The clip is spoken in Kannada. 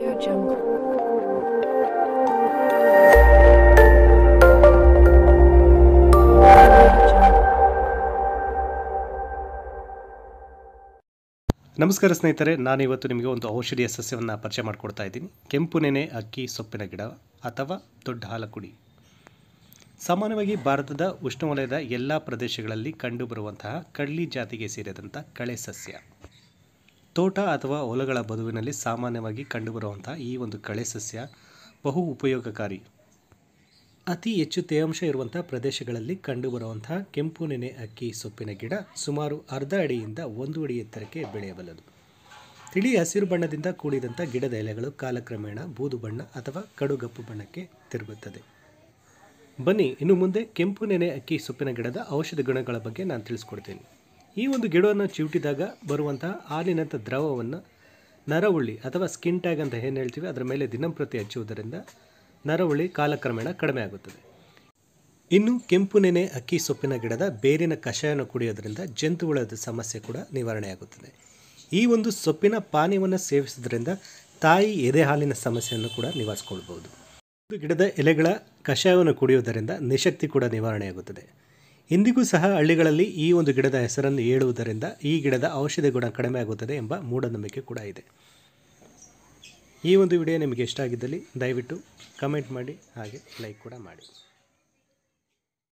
ನಮಸ್ಕಾರ ಸ್ನೇಹಿತರೆ ನಾನು ಇವತ್ತು ನಿಮಗೆ ಒಂದು ಔಷಧಿಯ ಸಸ್ಯವನ್ನು ಪರಿಚಯ ಮಾಡಿಕೊಡ್ತಾ ಇದ್ದೀನಿ ಕೆಂಪು ನೆನೆ ಅಕ್ಕಿ ಸೊಪ್ಪಿನ ಗಿಡ ಅಥವಾ ದೊಡ್ಡ ಹಾಲಕುಡಿ ಸಾಮಾನ್ಯವಾಗಿ ಭಾರತದ ಉಷ್ಣವಲಯದ ಎಲ್ಲ ಪ್ರದೇಶಗಳಲ್ಲಿ ಕಂಡುಬರುವಂತಹ ಕಡ್ಲಿ ಜಾತಿಗೆ ಸೇರಿದಂಥ ಕಳೆ ಸಸ್ಯ ತೋಟ ಅಥವಾ ಹೊಲಗಳ ಬದುವಿನಲ್ಲಿ ಸಾಮಾನ್ಯವಾಗಿ ಕಂಡುಬರುವಂಥ ಈ ಒಂದು ಕಳೆ ಸಸ್ಯ ಬಹು ಉಪಯೋಗಕಾರಿ ಅತಿ ಹೆಚ್ಚು ತೇವಾಂಶ ಇರುವಂಥ ಪ್ರದೇಶಗಳಲ್ಲಿ ಕಂಡುಬರುವಂಥ ಕೆಂಪು ನೆನೆ ಅಕ್ಕಿ ಸೊಪ್ಪಿನ ಗಿಡ ಸುಮಾರು ಅರ್ಧ ಅಡಿಯಿಂದ ಒಂದು ಅಡಿ ಎತ್ತರಕ್ಕೆ ಬೆಳೆಯಬಲ್ಲದು ತಿಳಿ ಹಸಿರು ಬಣ್ಣದಿಂದ ಕೂಡಿದಂಥ ಗಿಡದ ಎಲೆಗಳು ಕಾಲಕ್ರಮೇಣ ಬೂದು ಬಣ್ಣ ಅಥವಾ ಕಡುಗಪ್ಪು ಬಣ್ಣಕ್ಕೆ ತಿರುಗುತ್ತದೆ ಬನ್ನಿ ಇನ್ನು ಮುಂದೆ ಕೆಂಪು ನೆನೆ ಅಕ್ಕಿ ಸೊಪ್ಪಿನ ಗಿಡದ ಔಷಧ ಗುಣಗಳ ಬಗ್ಗೆ ನಾನು ತಿಳಿಸ್ಕೊಡ್ತೀನಿ ಈ ಒಂದು ಗಿಡವನ್ನು ಚಿವುಟಿದಾಗ ಬರುವಂತಹ ಹಾಲಿನಂಥ ದ್ರವವನ್ನು ನರಹುಳ್ಳಿ ಅಥವಾ ಸ್ಕಿನ್ ಟ್ಯಾಗ್ ಅಂತ ಏನು ಹೇಳ್ತೀವಿ ಅದರ ಮೇಲೆ ದಿನಂಪ್ರತಿ ಹಚ್ಚುವುದರಿಂದ ನರಹುಳ್ಳಿ ಕಾಲಕ್ರಮೇಣ ಕಡಿಮೆ ಆಗುತ್ತದೆ ಇನ್ನು ಕೆಂಪು ನೆನೆ ಅಕ್ಕಿ ಸೊಪ್ಪಿನ ಗಿಡದ ಬೇರಿನ ಕಷಾಯನ ಕುಡಿಯೋದರಿಂದ ಜಂತುಹುಳದ ಸಮಸ್ಯೆ ಕೂಡ ನಿವಾರಣೆಯಾಗುತ್ತದೆ ಈ ಒಂದು ಸೊಪ್ಪಿನ ಪಾನೀಯವನ್ನು ಸೇವಿಸೋದ್ರಿಂದ ತಾಯಿ ಎದೆ ಹಾಲಿನ ಸಮಸ್ಯೆಯನ್ನು ಕೂಡ ನಿವಾರಿಸ್ಕೊಳ್ಬೋದು ಗಿಡದ ಎಲೆಗಳ ಕಷಾಯವನ್ನು ಕುಡಿಯುವುದರಿಂದ ನಿಶಕ್ತಿ ಕೂಡ ನಿವಾರಣೆಯಾಗುತ್ತದೆ ಇಂದಿಗೂ ಸಹ ಹಳ್ಳಿಗಳಲ್ಲಿ ಈ ಒಂದು ಗಿಡದ ಹೆಸರನ್ನು ಹೇಳುವುದರಿಂದ ಈ ಗಿಡದ ಔಷಧಿ ಗುಣ ಕಡಿಮೆ ಆಗುತ್ತದೆ ಎಂಬ ಮೂಢನಂಬಿಕೆ ಕೂಡ ಇದೆ ಈ ಒಂದು ವಿಡಿಯೋ ನಿಮಗೆ ಇಷ್ಟ ಆಗಿದ್ದಲ್ಲಿ ದಯವಿಟ್ಟು ಕಮೆಂಟ್ ಮಾಡಿ ಹಾಗೆ ಲೈಕ್ ಕೂಡ ಮಾಡಿ